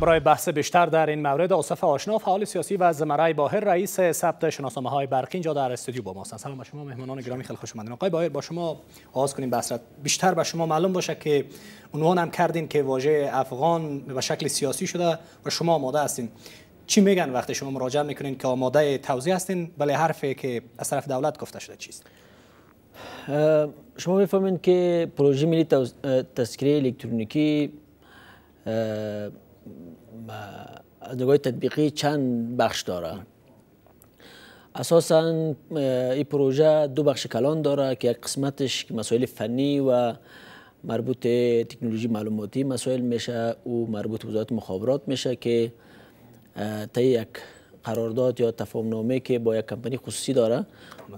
برای بحث بیشتر در این مورد آصف آشنا فعال سیاسی و زمرای باهر رئیس ثبت شناسنامه های برقی اینجا در استودیو با ماست سلام به شما مهمانان گرامی خیلی خوش آمدید آقای باهر با شما آغاز کنیم بحث بیشتر به شما معلوم باشه که عنوان هم کردین که واژه افغان به شکل سیاسی شده و شما آماده هستین چی میگن وقتی شما مراجعه میکنین که آماده توضیح هستین بله حرفی که از طرف دولت گفته شده چیست شما میفهمین که پروژه ملی تذکره الکترونیکی از نگاه تطبیقی چند بخش داره اساسا این پروژه دو بخش کلان داره که یک قسمتش که مسائل فنی و مربوط تکنولوژی معلوماتی مسائل میشه او مربوط وزارت مخابرات میشه که تا یک قرارداد یا تفاهم نامه که با یک کمپانی خصوصی داره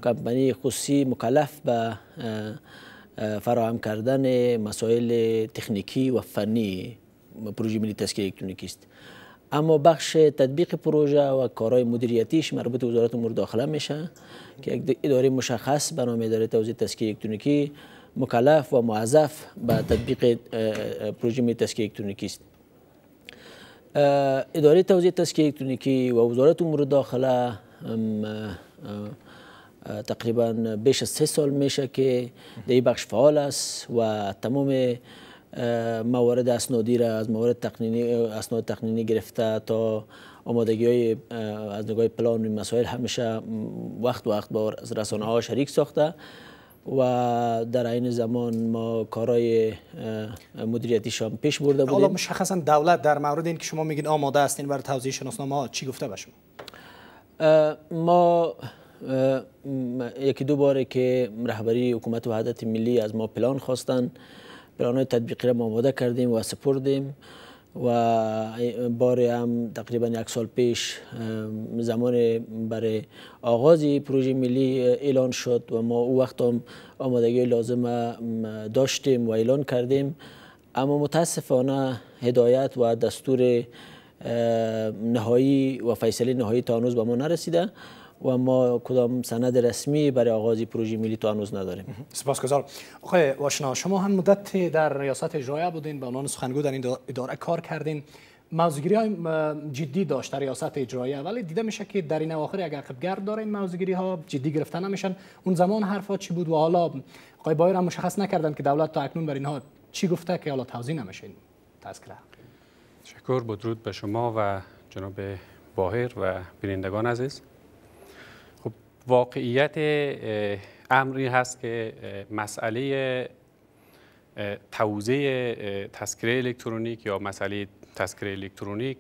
کمپانی خصوصی مکلف به فراهم کردن مسائل تکنیکی و فنی پروژه ملی تسکیه الکترونیکی است اما بخش تطبیق پروژه و کارهای مدیریتیش مربوط وزارت امور داخله میشه که یک اداره مشخص به نام اداره توزیع تسکیه الکترونیکی مکلف و موظف به تطبیق پروژه ملی تسکیه الکترونیکی است اداره توزیع تسکیه الکترونیکی و وزارت امور داخله تقریبا بیش از سه سال میشه که در بخش فعال است و تمام موارد اسنادی را از موارد تقنینی اسناد تقنینی گرفته تا آمادگی های از نگاه پلان و مسائل همیشه وقت و وقت با رسانه ها شریک ساخته و در این زمان ما کارهای مدیریتی شام پیش برده بودیم حالا مشخصا دولت در مورد این که شما میگین آماده هستین برای توضیح شناسنامه ها چی گفته به ما یکی دو باره که رهبری حکومت وحدت ملی از ما پلان خواستن پلانهای تطبیقی را آماده کردیم و سپردیم و بار هم تقریبا یک سال پیش زمان برای آغاز پروژه ملی اعلان شد و ما او وقت هم آمادگی لازم داشتیم و اعلان کردیم اما متاسفانه هدایت و دستور نهایی و فیصله نهایی تا هنوز به ما نرسیده و ما کدام سند رسمی برای آغاز پروژه ملی تو هنوز نداریم سپاسگزار. آقای واشنا شما هم مدت در ریاست اجرایی بودین به عنوان سخنگو در این اداره کار کردین موضوعگیری های جدی داشت در ریاست اجرایی ولی دیده میشه که در این اواخر اگر عقبگرد داره این موضوعگیری ها جدی گرفته نمیشن اون زمان حرفا چی بود و حالا آقای بایر هم مشخص نکردن که دولت تا اکنون بر اینها چی گفته که حالا توضیح نمیشه این تذکره تشکر بدرود به شما و جناب باهر و بینندگان عزیز واقعیت امری هست که مسئله توزیع تذکره الکترونیک یا مسئله تذکره الکترونیک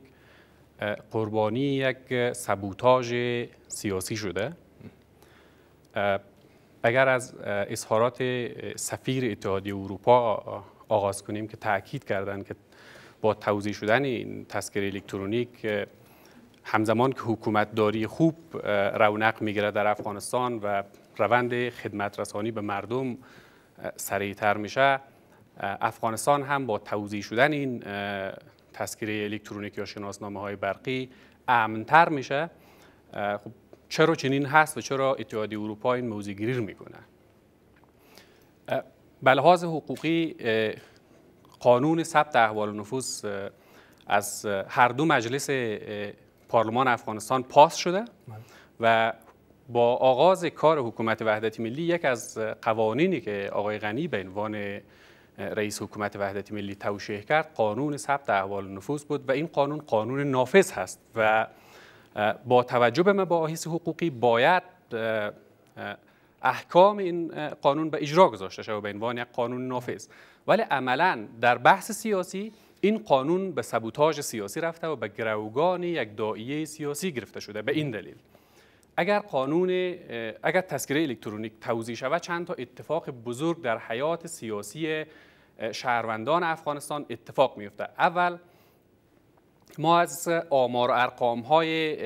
قربانی یک سبوتاژ سیاسی شده اگر از اظهارات سفیر اتحادیه اروپا آغاز کنیم که تاکید کردند که با توزیع شدن این تذکره الکترونیک همزمان که حکومت داری خوب رونق میگیره در افغانستان و روند خدمت رسانی به مردم سریعتر میشه افغانستان هم با توضیح شدن این تذکیره الکترونیک یا شناسنامه های برقی امنتر میشه خب چرا چنین هست و چرا اتحادیه اروپا این موضوع گیر میکنه به حقوقی قانون ثبت احوال نفوس از هر دو مجلس پارلمان افغانستان پاس شده بله. و با آغاز کار حکومت وحدت ملی یک از قوانینی که آقای غنی به عنوان رئیس حکومت وحدت ملی توشیح کرد قانون ثبت احوال نفوس بود و این قانون قانون نافذ هست و با توجه به مباحث حقوقی باید احکام این قانون به اجرا گذاشته شود به عنوان یک قانون نافذ ولی عملا در بحث سیاسی این قانون به سبوتاژ سیاسی رفته و به گروگان یک دائیه سیاسی گرفته شده به این دلیل اگر قانون اگر تذکره الکترونیک توضیح شود چند تا اتفاق بزرگ در حیات سیاسی شهروندان افغانستان اتفاق میفته اول ما از آمار ارقام های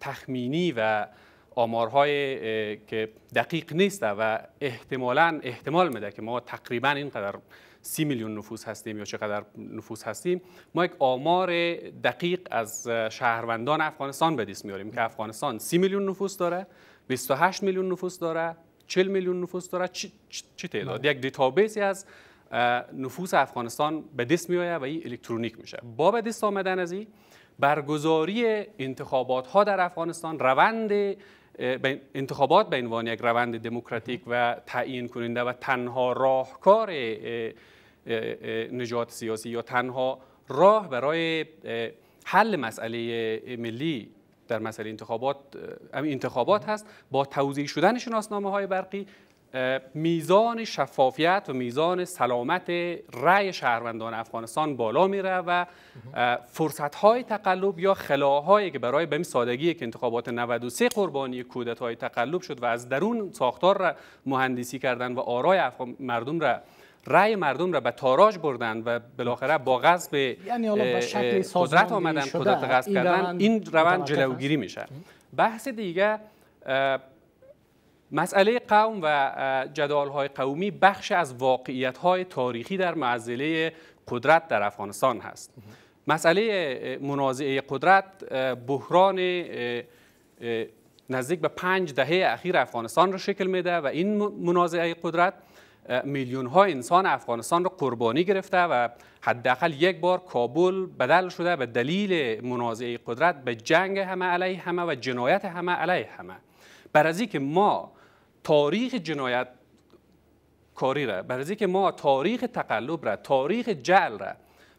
تخمینی و آمارهای که دقیق نیست و احتمالا احتمال میده که ما تقریبا اینقدر سی میلیون نفوس هستیم یا چقدر نفوس هستیم ما یک آمار دقیق از شهروندان افغانستان به دست میاریم که افغانستان سی میلیون نفوس داره 28 میلیون نفوس داره 40 میلیون نفوس داره چی, چی تعداد بله. یک دیتابیسی از نفوس افغانستان به دست و این الکترونیک میشه با به دست آمدن از این برگزاری انتخابات ها در افغانستان روند انتخابات به عنوان یک روند دموکراتیک و تعیین کننده و تنها راهکار نجات سیاسی یا تنها راه برای حل مسئله ملی در مسئله انتخابات انتخابات هست با توضیح شدن شناسنامه های برقی میزان شفافیت و میزان سلامت رأی شهروندان افغانستان بالا میره و فرصت های تقلب یا خلاهایی که برای به سادگی که انتخابات 93 قربانی کودت های تقلب شد و از درون ساختار را مهندسی کردن و آرای افغان مردم را رای مردم را به تاراج بردن و بالاخره با غصب یعنی قدرت آمدن قدرت غصب کردن این روند جلوگیری میشه بحث دیگه مسئله قوم و جدالهای قومی بخش از واقعیتهای تاریخی در معزله قدرت در افغانستان هست مسئله منازعه قدرت بحران نزدیک به پنج دهه اخیر افغانستان را شکل میده و این منازعه قدرت میلیون ها انسان افغانستان را قربانی گرفته و حداقل یک بار کابل بدل شده به دلیل منازعه قدرت به جنگ همه علیه همه و جنایت همه علیه همه بر از اینکه ما تاریخ جنایت کاری را بر از اینکه ما تاریخ تقلب را تاریخ جعل را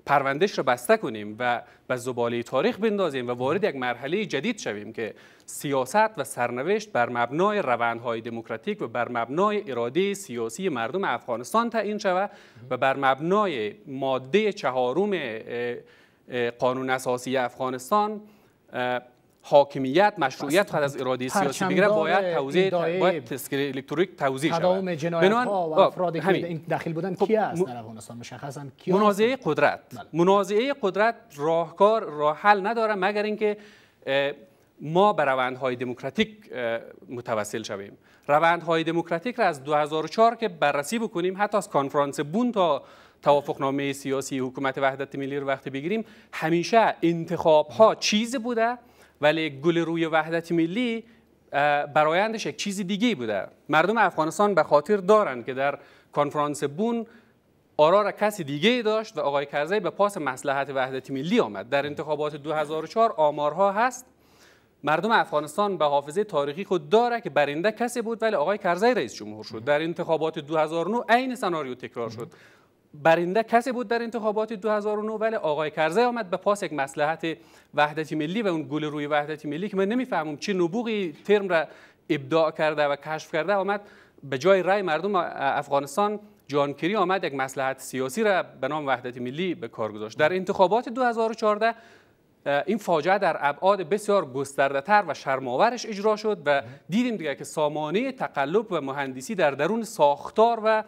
پروندش را بسته کنیم و به زباله تاریخ بندازیم و وارد یک مرحله جدید شویم که سیاست و سرنوشت بر مبنای روندهای دموکراتیک و بر مبنای اراده سیاسی مردم افغانستان تعیین شود و بر مبنای ماده چهارم قانون اساسی افغانستان حاکمیت مشروعیت خود از اراده سیاسی بگیره باید توزیع باید تسکر الکترونیک توزیع شود تمام افراد که داخل بودن خب، کی است در افغانستان مشخصا کی منازعه قدرت بله. منازعه قدرت راهکار راه حل نداره مگر اینکه ما به روندهای دموکراتیک متوسل شویم روندهای دموکراتیک را از 2004 که بررسی بکنیم حتی از کنفرانس بون تا توافقنامه سیاسی حکومت وحدت ملی رو وقتی بگیریم همیشه انتخاب ها چیزی بوده ولی گل روی وحدت ملی برایندش یک چیز دیگه بوده مردم افغانستان به خاطر دارند که در کنفرانس بون آرا کسی دیگه داشت و آقای کرزی به پاس مسلحت وحدت ملی آمد در انتخابات 2004 آمارها هست مردم افغانستان به حافظه تاریخی خود داره که برنده کسی بود ولی آقای کرزی رئیس جمهور شد در انتخابات 2009 عین سناریو تکرار شد برنده کسی بود در انتخابات 2009 ولی آقای کرزی آمد به پاس یک مسلحت وحدت ملی و اون گل روی وحدت ملی که من نمیفهمم چه نبوغی ترم را ابداع کرده و کشف کرده آمد به جای رای مردم افغانستان جان کری آمد یک مسلحت سیاسی را به نام وحدت ملی به کار گذاشت در انتخابات 2014 این فاجعه در ابعاد بسیار گسترده تر و شرماورش اجرا شد و دیدیم دیگه که سامانه تقلب و مهندسی در درون ساختار و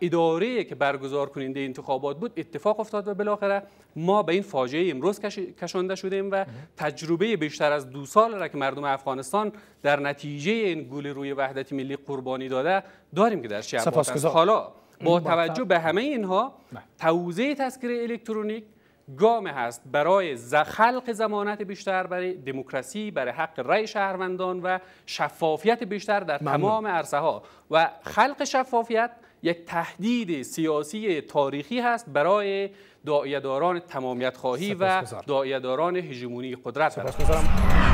اداره که برگزار کننده انتخابات بود اتفاق افتاد و بالاخره ما به این فاجعه امروز کشانده شدیم و تجربه بیشتر از دو سال را که مردم افغانستان در نتیجه این گل روی وحدت ملی قربانی داده داریم که در شعب حالا با توجه به همه اینها توزیع تذکره الکترونیک گام هست برای خلق زمانت بیشتر برای دموکراسی برای حق رای شهروندان و شفافیت بیشتر در تمام عرصه و خلق شفافیت یک تهدید سیاسی تاریخی هست برای دایداران تمامیت خواهی و دایداران هژمونی قدرت